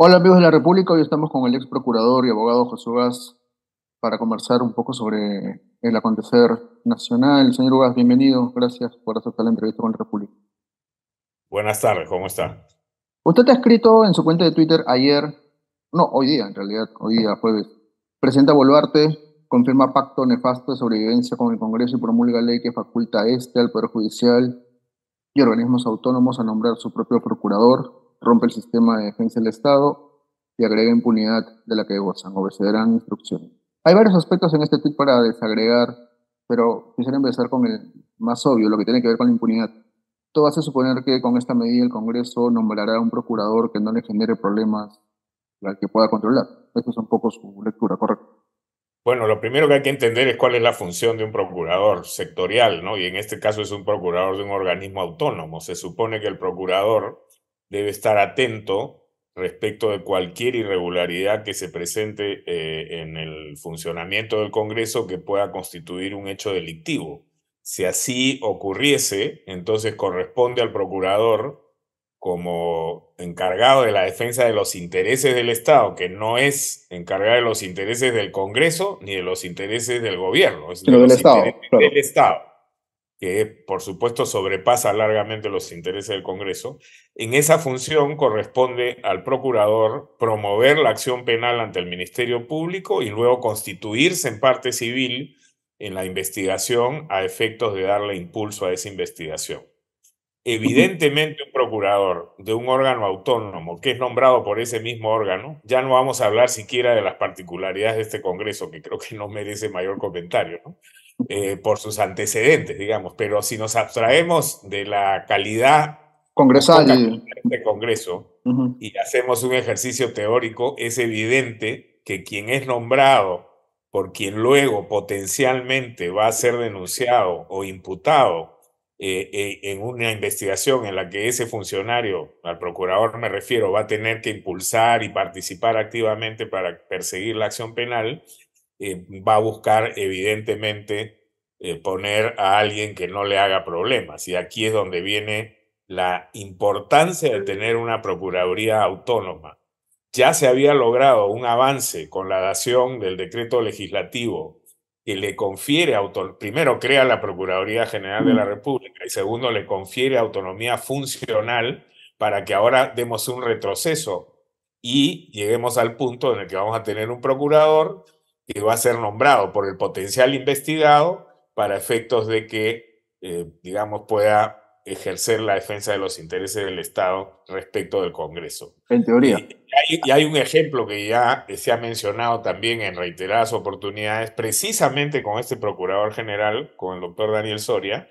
Hola amigos de la República, hoy estamos con el ex procurador y abogado José Ugaz para conversar un poco sobre el acontecer nacional. Señor Ugaz, bienvenido, gracias por aceptar la entrevista con la República. Buenas tardes, ¿cómo está? Usted ha escrito en su cuenta de Twitter ayer, no, hoy día en realidad, hoy día jueves, presenta Boluarte, confirma pacto nefasto de sobrevivencia con el Congreso y promulga ley que faculta este al Poder Judicial y organismos autónomos a nombrar su propio procurador rompe el sistema de defensa del Estado y agrega impunidad de la que gozan, obedecerán instrucciones. Hay varios aspectos en este tweet para desagregar, pero quisiera empezar con el más obvio, lo que tiene que ver con la impunidad. Todo hace suponer que con esta medida el Congreso nombrará a un procurador que no le genere problemas al que pueda controlar. Esto es un poco su lectura, correcto. Bueno, lo primero que hay que entender es cuál es la función de un procurador sectorial, ¿no? Y en este caso es un procurador de un organismo autónomo. Se supone que el procurador debe estar atento respecto de cualquier irregularidad que se presente eh, en el funcionamiento del Congreso que pueda constituir un hecho delictivo. Si así ocurriese, entonces corresponde al procurador como encargado de la defensa de los intereses del Estado, que no es encargado de los intereses del Congreso ni de los intereses del gobierno, es del Estado que por supuesto sobrepasa largamente los intereses del Congreso, en esa función corresponde al procurador promover la acción penal ante el Ministerio Público y luego constituirse en parte civil en la investigación a efectos de darle impulso a esa investigación. Evidentemente un procurador de un órgano autónomo que es nombrado por ese mismo órgano, ya no vamos a hablar siquiera de las particularidades de este Congreso, que creo que no merece mayor comentario, ¿no? Eh, por sus antecedentes, digamos, pero si nos abstraemos de la calidad congresal de Congreso y hacemos un ejercicio teórico, es evidente que quien es nombrado por quien luego potencialmente va a ser denunciado o imputado eh, eh, en una investigación en la que ese funcionario, al procurador me refiero, va a tener que impulsar y participar activamente para perseguir la acción penal, eh, va a buscar evidentemente eh, poner a alguien que no le haga problemas. Y aquí es donde viene la importancia de tener una Procuraduría autónoma. Ya se había logrado un avance con la dación del decreto legislativo que le confiere, primero crea la Procuraduría General de la República y segundo le confiere autonomía funcional para que ahora demos un retroceso y lleguemos al punto en el que vamos a tener un procurador va a ser nombrado por el potencial investigado para efectos de que, eh, digamos, pueda ejercer la defensa de los intereses del Estado respecto del Congreso. En teoría. Y hay, un ejemplo que ya se ha mencionado también en reiteradas oportunidades, precisamente con este Procurador General, con el doctor Daniel Soria,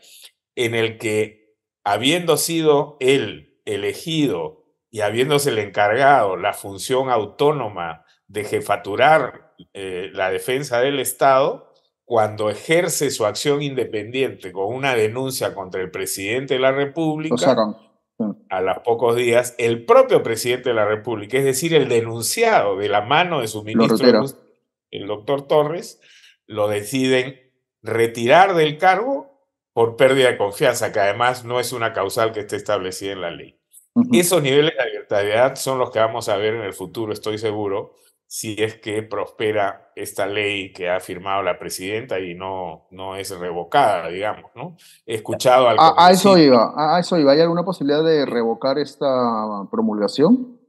en el que, habiendo sido él elegido y habiéndosele encargado la función autónoma de jefaturar eh, la defensa del Estado cuando ejerce su acción independiente con una denuncia contra el presidente de la República, a los pocos días, el propio presidente de la República, es decir, el denunciado de la mano de su ministro, el doctor Torres, lo deciden retirar del cargo por pérdida de confianza, que además no es una causal que esté establecida en la ley. Esos niveles de libertad son los que vamos a ver en el futuro, estoy seguro, si es que prospera esta ley que ha firmado la presidenta y no, no es revocada, digamos, ¿no? He escuchado al... A, eso iba, a eso ¿Hay alguna posibilidad de revocar esta promulgación?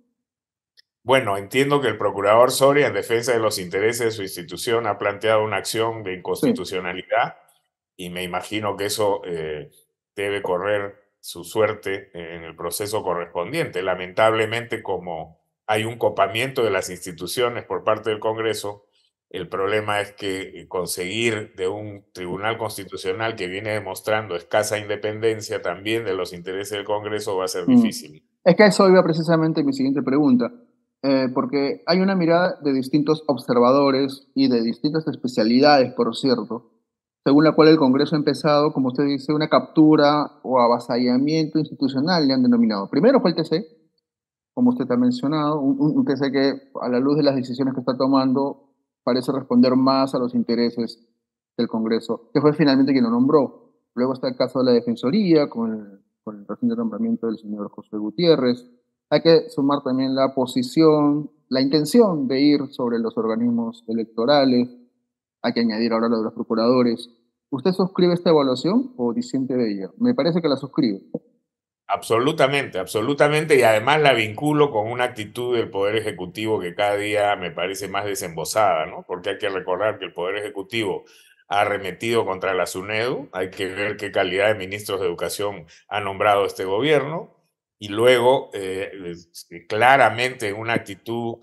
Bueno, entiendo que el procurador Soria, en defensa de los intereses de su institución, ha planteado una acción de inconstitucionalidad y me imagino que eso eh, debe correr su suerte en el proceso correspondiente. Lamentablemente, como hay un copamiento de las instituciones por parte del Congreso. El problema es que eh, conseguir de un tribunal constitucional que viene demostrando escasa independencia también de los intereses del Congreso va a ser mm. difícil. Es que eso iba precisamente mi siguiente pregunta, eh, porque hay una mirada de distintos observadores y de distintas especialidades, por cierto, según la cual el Congreso ha empezado, como usted dice, una captura o avasallamiento institucional, le han denominado. Primero fue el TC, como usted ha mencionado, un, TC que a la luz de las decisiones que está tomando parece responder más a los intereses del Congreso, que fue finalmente quien lo nombró. Luego está el caso de la Defensoría, con el, con el reciente nombramiento del señor José Gutiérrez. Hay que sumar también la posición, la intención de ir sobre los organismos electorales. Hay que añadir ahora lo de los procuradores. ¿Usted suscribe esta evaluación o disiente de ella? Me parece que la suscribe. Absolutamente, absolutamente. Y además la vinculo con una actitud del Poder Ejecutivo que cada día me parece más desembosada, ¿no? Porque hay que recordar que el Poder Ejecutivo ha arremetido contra la SUNEDU, hay que ver qué calidad de ministros de educación ha nombrado este gobierno, y luego eh, eh, claramente en una actitud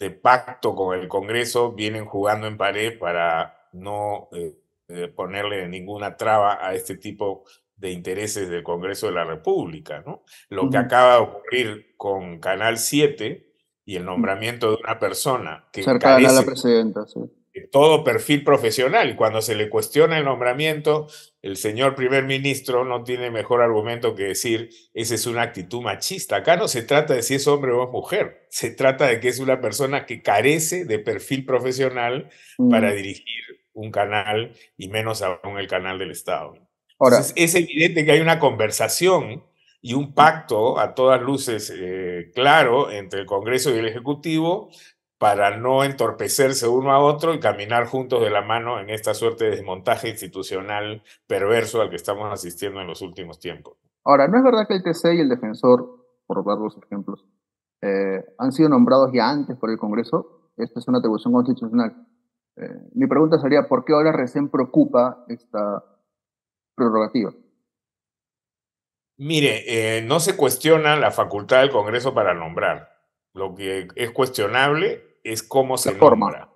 de pacto con el Congreso vienen jugando en pared para no eh, ponerle ninguna traba a este tipo de de intereses del Congreso de la República, ¿no? Lo que acaba de ocurrir con Canal 7 y el nombramiento de una persona que cercana la de todo perfil profesional. Y cuando se le cuestiona el nombramiento, el señor primer ministro no tiene mejor argumento que decir, esa es una actitud machista. Acá no se trata de si es hombre o es mujer, se trata de que es una persona que carece de perfil profesional para dirigir un canal y menos aún el canal del Estado es evidente que hay una conversación y un pacto a todas luces eh, claro entre el Congreso y el Ejecutivo para no entorpecerse uno a otro y caminar juntos de la mano en esta suerte de desmontaje institucional perverso al que estamos asistiendo en los últimos tiempos. Ahora, ¿no es verdad que el TC y el defensor, por dar los ejemplos, eh, han sido nombrados ya antes por el Congreso? Esta es una atribución constitucional. Eh, mi pregunta sería, ¿por qué ahora recién preocupa esta Prerrogativa. Mire, eh, no se cuestiona la facultad del Congreso para nombrar. Lo que es cuestionable es cómo se nombra,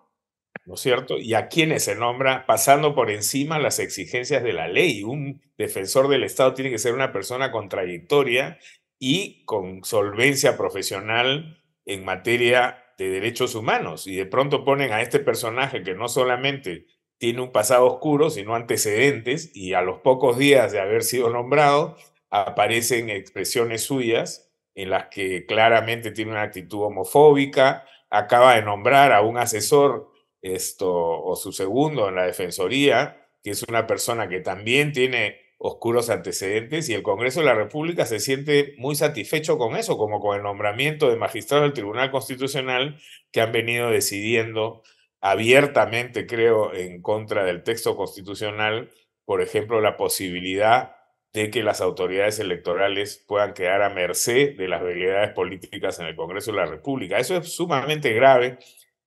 ¿no es cierto? Y a quiénes se nombra, pasando por encima las exigencias de la ley. Un defensor del Estado tiene que ser una persona con trayectoria y con solvencia profesional en materia de derechos humanos. Y de pronto ponen a este personaje que no solamente tiene un pasado oscuro, sino antecedentes, y a los pocos días de haber sido nombrado, aparecen expresiones suyas en las que claramente tiene una actitud homofóbica, acaba de nombrar a un asesor, esto, o su segundo en la Defensoría, que es una persona que también tiene oscuros antecedentes, y el Congreso de la República se siente muy satisfecho con eso, como con el nombramiento de magistrados del Tribunal Constitucional que han venido decidiendo abiertamente, creo, en contra del texto constitucional, por ejemplo, la posibilidad de que las autoridades electorales puedan quedar a merced de las realidades políticas en el Congreso de la República. Eso es sumamente grave.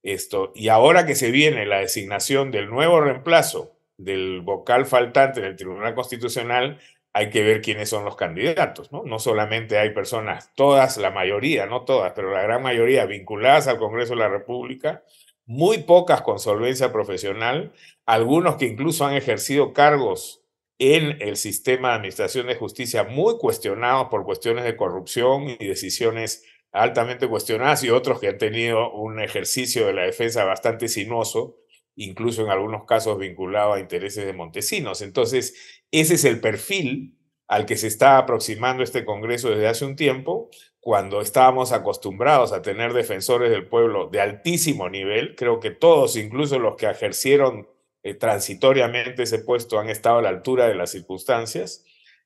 Esto, y ahora que se viene la designación del nuevo reemplazo del vocal faltante en el Tribunal Constitucional, hay que ver quiénes son los candidatos, ¿no? No solamente hay personas, todas, la mayoría, no todas, pero la gran mayoría vinculadas al Congreso de la República, muy pocas con solvencia profesional, algunos que incluso han ejercido cargos en el sistema de administración de justicia muy cuestionados por cuestiones de corrupción y decisiones altamente cuestionadas y otros que han tenido un ejercicio de la defensa bastante sinuoso, incluso en algunos casos vinculado a intereses de Montesinos. Entonces, ese es el perfil al que se está aproximando este Congreso desde hace un tiempo, cuando estábamos acostumbrados a tener defensores del pueblo de altísimo nivel, creo que todos, incluso los que ejercieron eh, transitoriamente ese puesto, han estado a la altura de las circunstancias.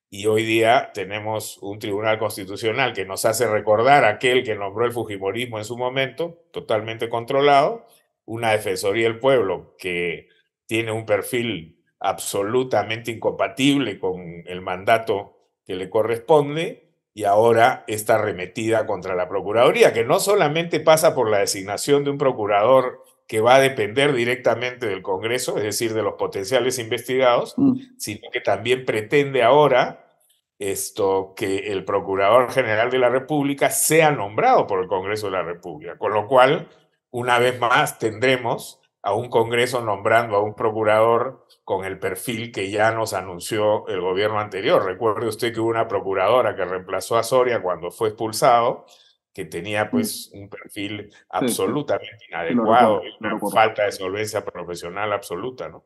Y hoy día tenemos un tribunal constitucional que nos hace recordar aquel que nombró el Fujimorismo en su momento, totalmente controlado, una defensoría del pueblo que tiene un perfil absolutamente incompatible con el mandato que le corresponde y ahora está arremetida contra la Procuraduría, que no solamente pasa por la designación de un procurador que va a depender directamente del Congreso, es decir, de los potenciales investigados, mm. sino que también pretende ahora esto que el Procurador General de la República sea nombrado por el Congreso de la República, con lo cual, una vez más, tendremos a un Congreso nombrando a un procurador con el perfil que ya nos anunció el gobierno anterior. Recuerde usted que hubo una procuradora que reemplazó a Soria cuando fue expulsado, que tenía pues un perfil absolutamente inadecuado, una falta de solvencia profesional absoluta, ¿no?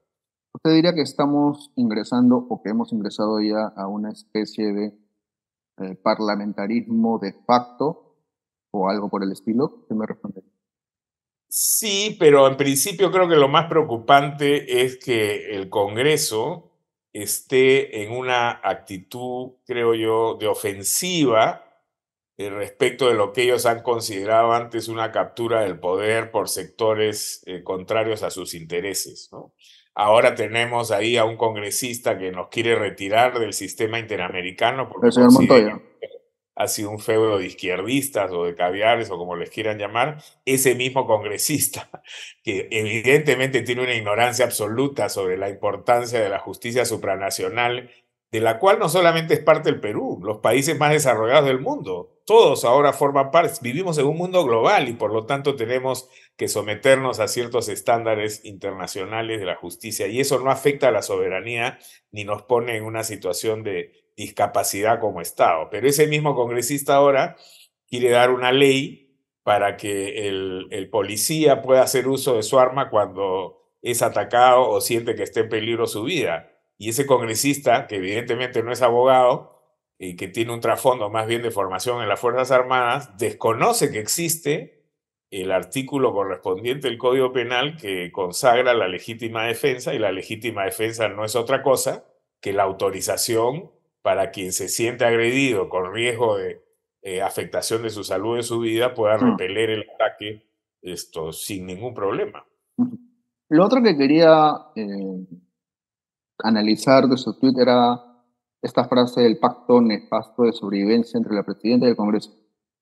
¿Usted diría que estamos ingresando o que hemos ingresado ya a una especie de eh, parlamentarismo de facto o algo por el estilo? ¿Qué me respondería? Sí, pero en principio creo que lo más preocupante es que el Congreso esté en una actitud, creo yo, de ofensiva eh, respecto de lo que ellos han considerado antes una captura del poder por sectores eh, contrarios a sus intereses. Ahora tenemos ahí a un congresista que nos quiere retirar del sistema interamericano. el señor Montoya ha sido un feudo de izquierdistas o de caviares o como les quieran llamar, ese mismo congresista, que evidentemente tiene una ignorancia absoluta sobre la importancia de la justicia supranacional, de la cual no solamente es parte el Perú, los países más desarrollados del mundo, todos ahora forman parte, vivimos en un mundo global y por lo tanto tenemos que someternos a ciertos estándares internacionales de la justicia y eso no afecta a la soberanía ni nos pone en una situación de discapacidad como Estado. Pero ese mismo congresista ahora quiere dar una ley para que el, policía pueda hacer uso de su arma cuando es atacado o siente que está en peligro su vida. Y ese congresista, que evidentemente no es abogado y que tiene un trasfondo más bien de formación en las Fuerzas Armadas, desconoce que existe el artículo correspondiente del Código Penal que consagra la legítima defensa y la legítima defensa no es otra cosa que la autorización para quien se siente agredido con riesgo de eh, afectación de su salud de su vida pueda mm. repeler el ataque esto sin ningún problema. Lo otro que quería eh, analizar de su Twitter era esta frase del pacto nefasto de sobrevivencia entre la presidenta y el Congreso.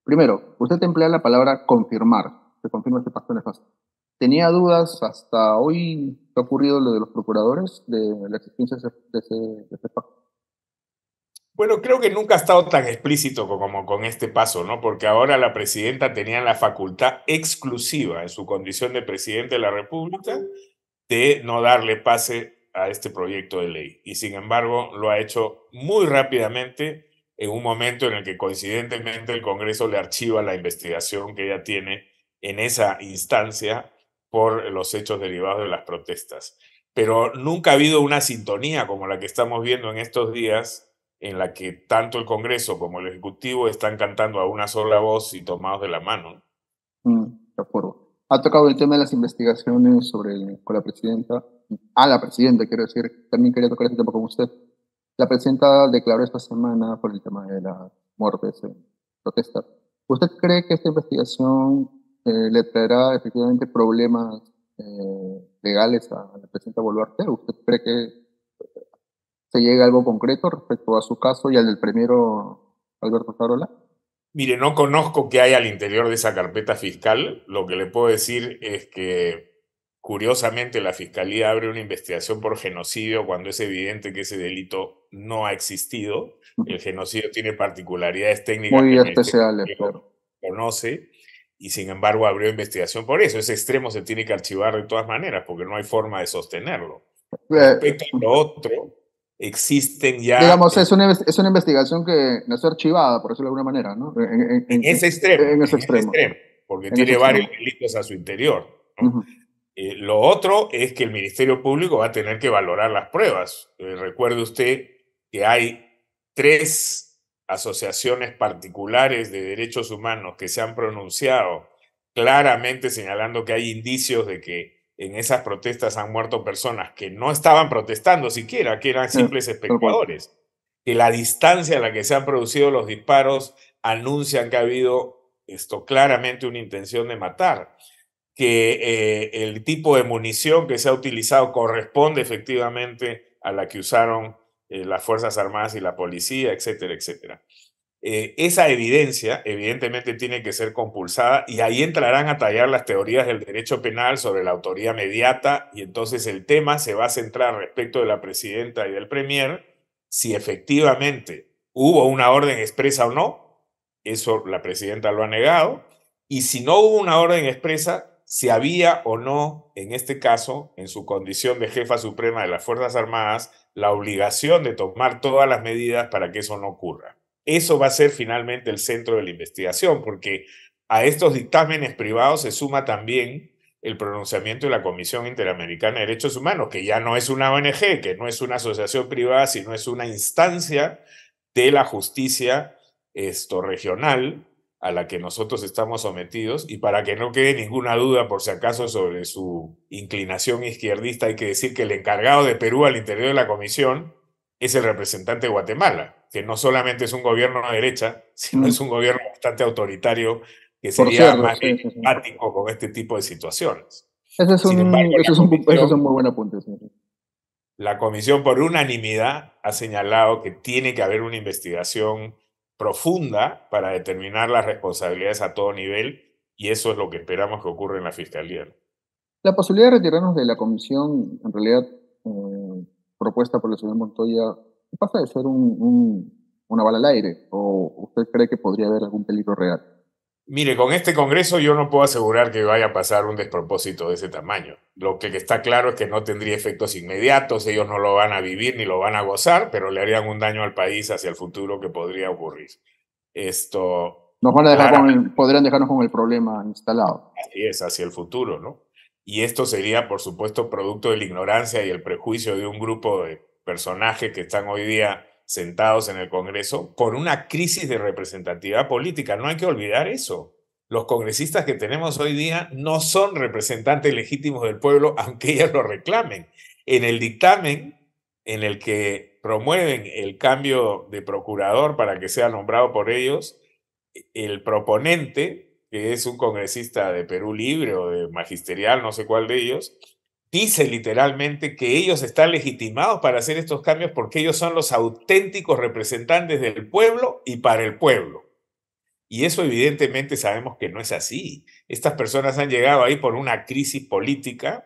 Primero, usted emplea la palabra confirmar, se confirma este pacto nefasto. Tenía dudas hasta hoy que ha ocurrido lo de los procuradores de la existencia de este pacto. Bueno, creo que nunca ha estado tan explícito como con este paso, ¿no? Porque ahora la presidenta tenía la facultad exclusiva en su condición de presidente de la República de no darle pase a este proyecto de ley. Y sin embargo, lo ha hecho muy rápidamente en un momento en el que coincidentemente el Congreso le archiva la investigación que ella tiene en esa instancia por los hechos derivados de las protestas. Pero nunca ha habido una sintonía como la que estamos viendo en estos días en la que tanto el Congreso como el Ejecutivo están cantando a una sola voz y tomados de la mano. Mm, de acuerdo. Ha tocado el tema de las investigaciones sobre con la presidenta, a la presidenta, quiero decir, también quería tocar este tema con usted. La presidenta declaró esta semana por el tema de las muertes en protesta. ¿Usted cree que esta investigación eh, le traerá efectivamente problemas eh, legales a la presidenta Boluarte? ¿Usted cree que se llega a algo concreto respecto a su caso y al del primero Alberto Zarola? Mire, no conozco qué hay al interior de esa carpeta fiscal. Lo que le puedo decir es que, curiosamente, la fiscalía abre una investigación por genocidio cuando es evidente que ese delito no ha existido. El genocidio tiene particularidades técnicas muy especiales, pero... conoce y sin embargo abrió investigación por eso. Ese extremo se tiene que archivar de todas maneras porque no hay forma de sostenerlo. Eh, respecto a lo otro, existen ya. Digamos, es una, investigación que no es archivada, por decirlo de alguna manera, ¿no? En, ese extremo. porque tiene varios delitos a su interior. Eh, lo otro es que el Ministerio Público va a tener que valorar las pruebas. Eh, recuerde usted que hay tres asociaciones particulares de derechos humanos que se han pronunciado claramente señalando que hay indicios de que en esas protestas han muerto personas que no estaban protestando siquiera, que eran simples espectadores. Que la distancia a la que se han producido los disparos anuncian que ha habido esto claramente una intención de matar. Que eh, el tipo de munición que se ha utilizado corresponde efectivamente a la que usaron eh, las Fuerzas Armadas y la policía, etcétera, etcétera. Eh, esa evidencia evidentemente tiene que ser compulsada y ahí entrarán a tallar las teorías del derecho penal sobre la autoría mediata y entonces el tema se va a centrar respecto de la presidenta y del premier si efectivamente hubo una orden expresa o no, eso la presidenta lo ha negado, y si no hubo una orden expresa, si había o no, en este caso, en su condición de jefa suprema de las Fuerzas Armadas, la obligación de tomar todas las medidas para que eso no ocurra. Eso va a ser finalmente el centro de la investigación, porque a estos dictámenes privados se suma también el pronunciamiento de la Comisión Interamericana de Derechos Humanos, que ya no es una ONG, que no es una asociación privada, sino es una instancia de la justicia esto, regional a la que nosotros estamos sometidos y para que no quede ninguna duda por si acaso sobre su inclinación izquierdista, hay que decir que el encargado de Perú al interior de la comisión es el representante de Guatemala que no solamente es un gobierno de derecha, sino es un gobierno bastante autoritario que sería más simpático con este tipo de situaciones. Ese es un, muy buen apunte. La comisión por unanimidad ha señalado que tiene que haber una investigación profunda para determinar las responsabilidades a todo nivel y eso es lo que esperamos que ocurra en la Fiscalía. La posibilidad de retirarnos de la comisión, en realidad, eh, propuesta por el señor Montoya, pasa de ser un, una bala al aire? ¿O usted cree que podría haber algún peligro real? Mire, con este Congreso yo no puedo asegurar que vaya a pasar un despropósito de ese tamaño. Lo que está claro es que no tendría efectos inmediatos, ellos no lo van a vivir ni lo van a gozar, pero le harían un daño al país hacia el futuro que podría ocurrir. Esto... Nos van a dejar podrían dejarnos con el problema instalado. Así es, hacia el futuro, ¿no? Y esto sería, por supuesto, producto de la ignorancia y el prejuicio de un grupo de personajes que están hoy día sentados en el Congreso por una crisis de representatividad política. No hay que olvidar eso. Los congresistas que tenemos hoy día no son representantes legítimos del pueblo, aunque ellos lo reclamen. En el dictamen en el que promueven el cambio de procurador para que sea nombrado por ellos, el proponente, que es un congresista de Perú Libre o de Magisterial, no sé cuál de ellos, dice literalmente que ellos están legitimados para hacer estos cambios porque ellos son los auténticos representantes del pueblo y para el pueblo. Y eso evidentemente sabemos que no es así. Estas personas han llegado ahí por una crisis política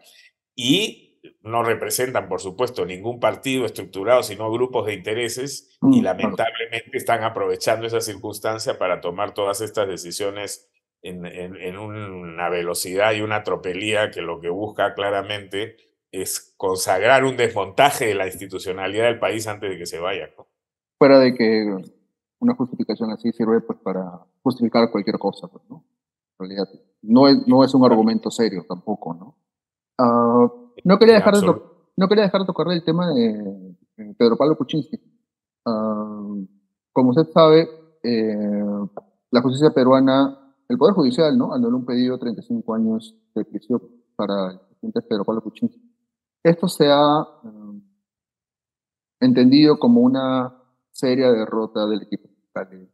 y no representan, por supuesto, ningún partido estructurado, sino grupos de intereses y mm, lamentablemente están aprovechando esa circunstancia para tomar todas estas decisiones en, una velocidad y una tropelía que lo que busca claramente es consagrar un desmontaje de la institucionalidad del país antes de que se vaya. Fuera de que una justificación así sirve pues para justificar cualquier cosa, pues, ¿no? En realidad, no es, no es un argumento serio tampoco, ¿no? Ah, no, quería dejar de no quería dejar de tocar el tema de eh, Pedro Pablo Kuczynski. Ah, como usted sabe, eh, la justicia peruana el Poder Judicial, ¿no? Anuló un pedido de 35 años de prisión para el presidente Pedro Pablo Kuczynski. Esto se ha um, entendido como una seria derrota del equipo de,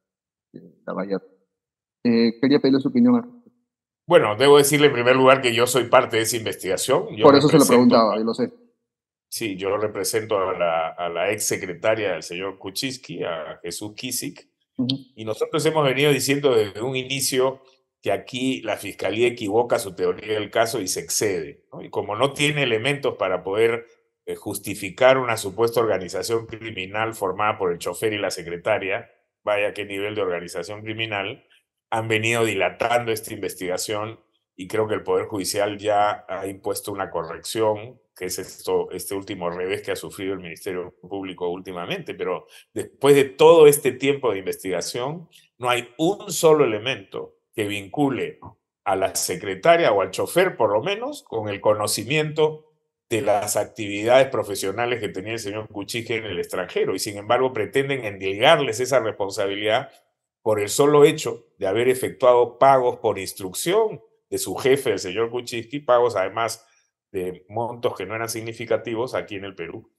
la Eh, quería pedirle su opinión Bueno, debo decirle en primer lugar que yo soy parte de esa investigación. Por eso se lo preguntaba, yo lo sé. Sí, yo lo represento a la, a ex secretaria del señor Kuczynski, a Jesús Kisik, y nosotros hemos venido diciendo desde un inicio que aquí la fiscalía equivoca su teoría del caso y se excede. Y como no tiene elementos para poder eh, justificar una supuesta organización criminal formada por el chofer y la secretaria, vaya qué nivel de organización criminal, han venido dilatando esta investigación y creo que el Poder Judicial ya ha impuesto una corrección, que es esto, este último revés que ha sufrido el Ministerio Público últimamente, pero después de todo este tiempo de investigación, no hay un solo elemento que vincule a la secretaria o al chofer, por lo menos, con el conocimiento de las actividades profesionales que tenía el señor Cuchiche en el extranjero y sin embargo pretenden endilgarles esa responsabilidad por el solo hecho de haber efectuado pagos por instrucción de su jefe, el señor Kuczynski, pagos además de montos que no eran significativos aquí en el Perú.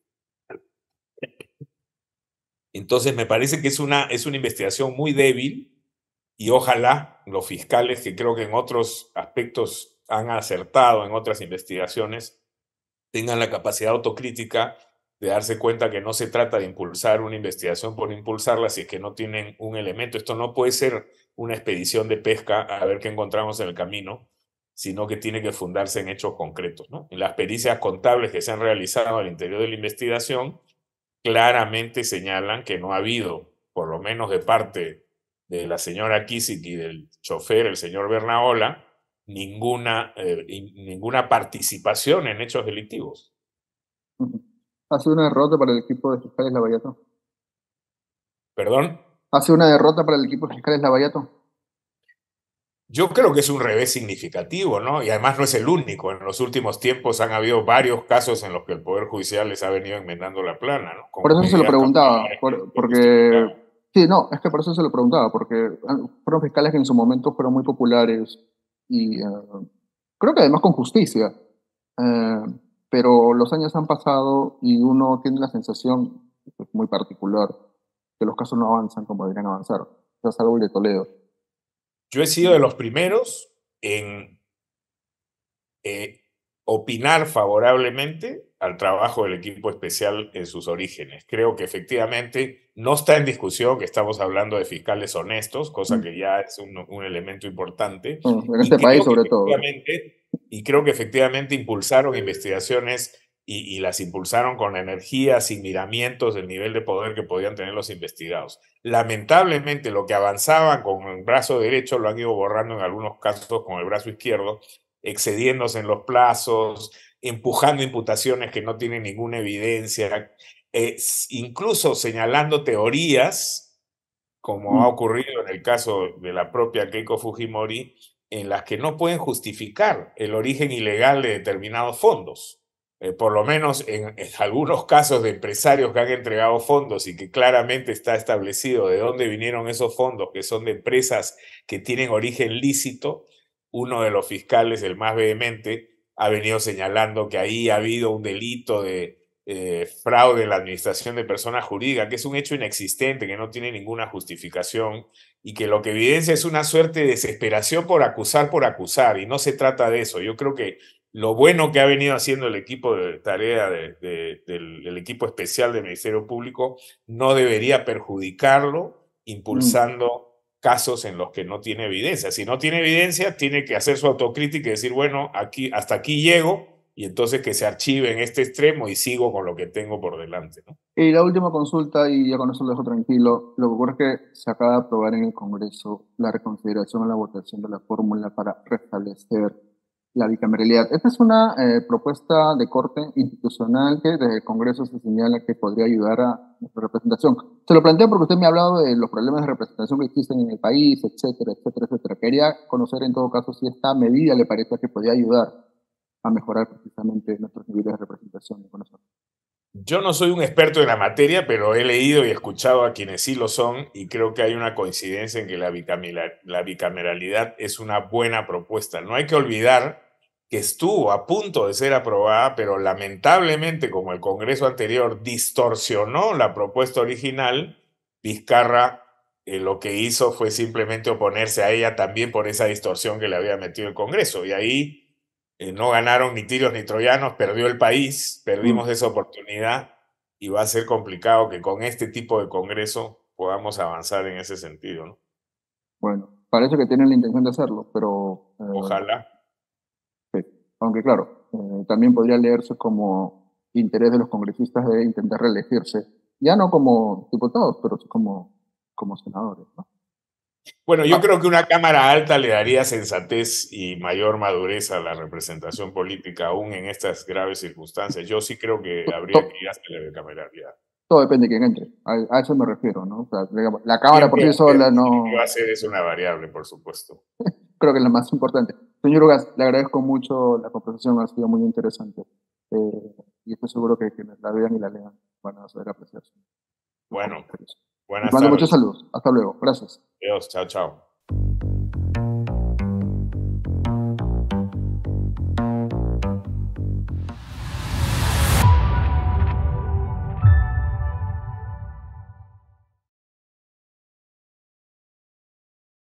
Entonces, me parece que es una, es una investigación muy débil y ojalá los fiscales, que creo que en otros aspectos han acertado en otras investigaciones, tengan la capacidad autocrítica de darse cuenta que no se trata de impulsar una investigación por impulsarla si es que no tienen un elemento. Esto no puede ser una expedición de pesca a ver qué encontramos en el camino, sino que tiene que fundarse en hechos concretos. las pericias contables que se han realizado al interior de la investigación, claramente señalan que no ha habido, por lo menos de parte de la señora Kisik y del chofer, el señor Bernaola, ninguna, eh, ninguna participación en hechos delictivos. Ha sido un error para el equipo de fiscales la variación. ¿Perdón? ¿Hace una derrota para el equipo fiscal Lavallato? Yo creo que es un revés significativo, ¿no? Y además no es el único. En los últimos tiempos han habido varios casos en los que el Poder Judicial les ha venido enmendando la plana, ¿no? por eso se lo preguntaba, porque... Sí, no, es que por eso se lo preguntaba, porque fueron fiscales que en su momento fueron muy populares y eh, creo que además con justicia. Eh, pero los años han pasado y uno tiene la sensación, pues, muy particular, que los casos no avanzan como deberían avanzar. Ya salvo de Toledo. Yo he sido de los primeros en eh, opinar favorablemente al trabajo del equipo especial en sus orígenes. Creo que efectivamente no está en discusión que estamos hablando de fiscales honestos, cosa mm. que ya es un, elemento importante. en este país sobre todo. Y creo que efectivamente impulsaron investigaciones y, las impulsaron con energía, sin miramientos del nivel de poder que podían tener los investigados. Lamentablemente, lo que avanzaban con el brazo derecho lo han ido borrando en algunos casos con el brazo izquierdo, excediéndose en los plazos, empujando imputaciones que no tienen ninguna evidencia, eh, incluso señalando teorías como ha mm. ocurrido en el caso de la propia Keiko Fujimori, en las que no pueden justificar el origen ilegal de determinados fondos. Eh, por lo menos en, algunos casos de empresarios que han entregado fondos y que claramente está establecido de dónde vinieron esos fondos, que son de empresas que tienen origen lícito, uno de los fiscales, el más vehemente, ha venido señalando que ahí ha habido un delito de eh, fraude en la administración de personas jurídicas, que es un hecho inexistente, que no tiene ninguna justificación y que lo que evidencia es una suerte de desesperación por acusar por acusar, y no se trata de eso. Yo creo que lo bueno que ha venido haciendo el equipo de tarea del, equipo especial del Ministerio Público no debería perjudicarlo mm. impulsando casos en los que no tiene evidencia. Si no tiene evidencia, tiene que hacer su autocrítica y decir, bueno, aquí, hasta aquí llego y entonces que se archive en este extremo y sigo con lo que tengo por delante. Y la última consulta, y ya con eso lo dejo tranquilo, lo que ocurre es que se acaba de aprobar en el Congreso la reconsideración a la votación de la fórmula para restablecer la bicameralidad. Esta es una eh, propuesta de corte institucional que desde el Congreso se señala que podría ayudar a nuestra representación. Se lo planteo porque usted me ha hablado de los problemas de representación que existen en el país, etcétera, etcétera, etcétera. Quería conocer en todo caso si esta medida le parece que podría ayudar a mejorar precisamente nuestros niveles de representación Yo no soy un experto en la materia, pero he leído y escuchado a quienes sí lo son y creo que hay una coincidencia en que la bicameralidad es una buena propuesta. No hay que olvidar que estuvo a punto de ser aprobada, pero lamentablemente, como el Congreso anterior distorsionó la propuesta original, Vizcarra eh, lo que hizo fue simplemente oponerse a ella también por esa distorsión que le había metido el Congreso. Y ahí eh, no ganaron ni tiros ni troyanos, perdió el país, perdimos mm. esa oportunidad y va a ser complicado que con este tipo de Congreso podamos avanzar en ese sentido. Bueno, parece que tienen la intención de hacerlo, pero... Eh, Ojalá. Aunque claro, eh, también podría leerse como interés de los congresistas de intentar reelegirse, ya no como diputados, pero como, como senadores. Bueno, yo ah. creo que una Cámara Alta le daría sensatez y mayor madurez a la representación política, aún en estas graves circunstancias. Yo sí creo que habría que ir de la Alta. Todo depende de quién entre. A, eso me refiero, ¿no? la Cámara por sí sola no. Va a ser es una variable, por supuesto. creo que es la más importante. Señor Ugas, le agradezco mucho la conversación, ha sido muy interesante. Eh, y estoy seguro que, quienes la vean y la lean van a saber apreciar. Bueno, buenas Les mando saludos. Hasta luego. Gracias. Adiós. Chao, chao.